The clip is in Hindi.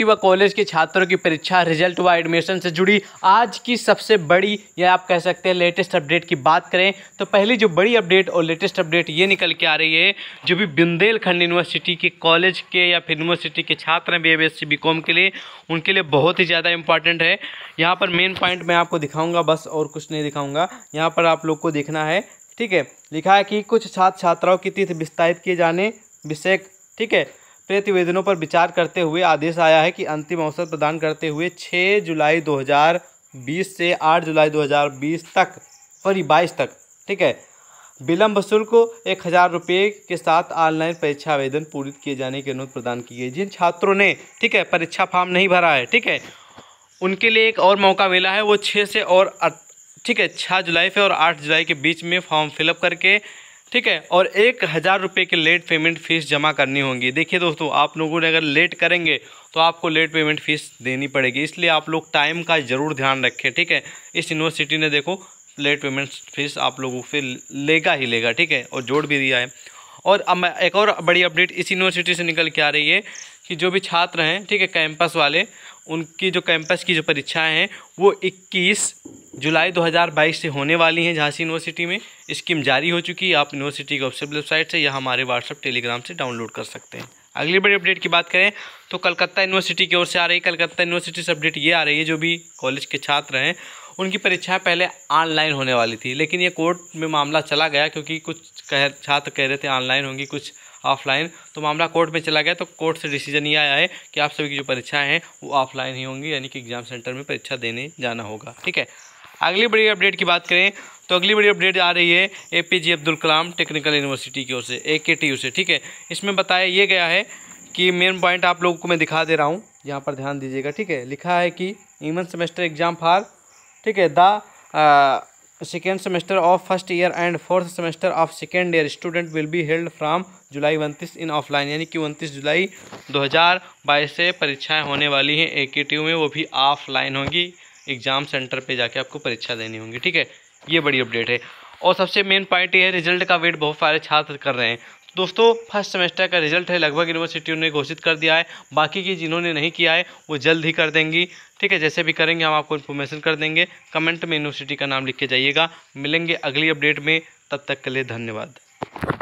यूनिवर्सिटी व कॉलेज के छात्रों की परीक्षा रिजल्ट व एडमिशन से जुड़ी आज की सबसे बड़ी या आप कह सकते हैं लेटेस्ट अपडेट की बात करें तो पहली जो बड़ी अपडेट और लेटेस्ट अपडेट ये निकल के आ रही है जो भी बुंदेलखंड यूनिवर्सिटी के कॉलेज के या फिर यूनिवर्सिटी के छात्र हैं बी बी एस के लिए उनके लिए बहुत ही ज़्यादा इंपॉर्टेंट है यहाँ पर मेन पॉइंट मैं आपको दिखाऊँगा बस और कुछ नहीं दिखाऊँगा यहाँ पर आप लोग को देखना है ठीक है लिखा है कि कुछ छात्र छात्राओं की तिथि विस्तारित किए जाने विषय ठीक है प्रतिवेदनों पर विचार करते हुए आदेश आया है कि अंतिम अवसर प्रदान करते हुए 6 जुलाई 2020 से 8 जुलाई 2020 तक सॉरी बाईस तक ठीक है विलम्ब शुल्क एक हज़ार रुपये के साथ ऑनलाइन परीक्षा आवेदन पूरित किए जाने की अनुमति प्रदान की गई जिन छात्रों ने ठीक है परीक्षा फॉर्म नहीं भरा है ठीक है उनके लिए एक और मौका मिला है वो छः से और ठीक है छः जुलाई से और आठ जुलाई के बीच में फॉर्म फिलअप करके ठीक है और एक हज़ार रुपये की लेट पेमेंट फ़ीस जमा करनी होगी देखिए दोस्तों आप लोगों ने अगर लेट करेंगे तो आपको लेट पेमेंट फ़ीस देनी पड़ेगी इसलिए आप लोग टाइम का ज़रूर ध्यान रखें ठीक है इस यूनिवर्सिटी ने देखो लेट पेमेंट फ़ीस आप लोगों से लेगा ही लेगा ठीक है और जोड़ भी दिया है और अब एक और बड़ी अपडेट इस यूनिवर्सिटी से निकल के आ रही है कि जो भी छात्र हैं ठीक है कैंपस वाले उनकी जो कैंपस की जो परीक्षाएं हैं वो 21 जुलाई 2022 से होने वाली हैं झांसी यूनिवर्सिटी में स्कीम जारी हो चुकी है आप यूनिवर्सिटी की ऑफिशियल वेबसाइट से या हमारे व्हाट्सअप टेलीग्राम से डाउनलोड कर सकते हैं अगली बड़ी अपडेट की बात करें तो कलकत्ता यूनिवर्सिटी की ओर से आ रही है कलकत्ता यूनिवर्सिटी से अपडेट ये आ रही है जो भी कॉलेज के छात्र हैं उनकी परीक्षाएं पहले ऑनलाइन होने वाली थी लेकिन ये कोर्ट में मामला चला गया क्योंकि कुछ कह छात्र कह रहे थे ऑनलाइन होंगी कुछ ऑफलाइन तो मामला कोर्ट में चला गया तो कोर्ट से डिसीजन ये आया है कि आप सभी की जो परीक्षाएँ हैं वो ऑफलाइन ही होंगी यानी कि एग्ज़ाम सेंटर में परीक्षा देने जाना होगा ठीक है अगली बड़ी अपडेट की बात करें तो अगली बड़ी अपडेट आ रही है A P J Abdul Kalam technical university की ओर से ए के टी यू से ठीक है इसमें बताया ये गया है कि मेन पॉइंट आप लोगों को मैं दिखा दे रहा हूँ यहाँ पर ध्यान दीजिएगा ठीक है लिखा है कि ईवन सेमेस्टर एग्ज़ाम फॉर ठीक है the second semester of first year and fourth semester of second year student will be held from July उनतीस इन ऑफलाइन यानी कि उनतीस जुलाई 2022 से परीक्षाएं होने वाली हैं ए में वो भी ऑफलाइन होंगी एग्ज़ाम सेंटर पे जाके आपको परीक्षा देनी होगी ठीक है ये बड़ी अपडेट है और सबसे मेन पॉइंट ये है रिजल्ट का वेट बहुत सारे छात्र कर रहे हैं दोस्तों फर्स्ट सेमेस्टर का रिजल्ट है लगभग यूनिवर्सिटियों ने घोषित कर दिया है बाकी की जिन्होंने नहीं किया है वो जल्द ही कर देंगी ठीक है जैसे भी करेंगे हम आपको इन्फॉर्मेशन कर देंगे कमेंट में यूनिवर्सिटी का नाम लिख के जाइएगा मिलेंगे अगली अपडेट में तब तक के लिए धन्यवाद